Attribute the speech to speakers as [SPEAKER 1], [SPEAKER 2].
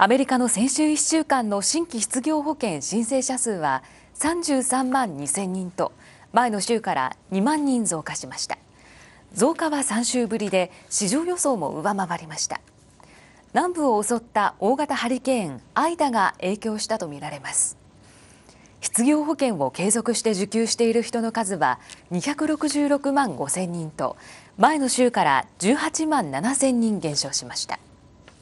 [SPEAKER 1] アメリカの先週1週間の新規失業保険申請者数は33万2000人と前の週から2万人増加しました増加は3週ぶりで市場予想も上回りました南部を襲った大型ハリケーンアイダが影響したとみられます失業保険を継続して受給している人の数は266万5000人と前の週から18万7000人減少しました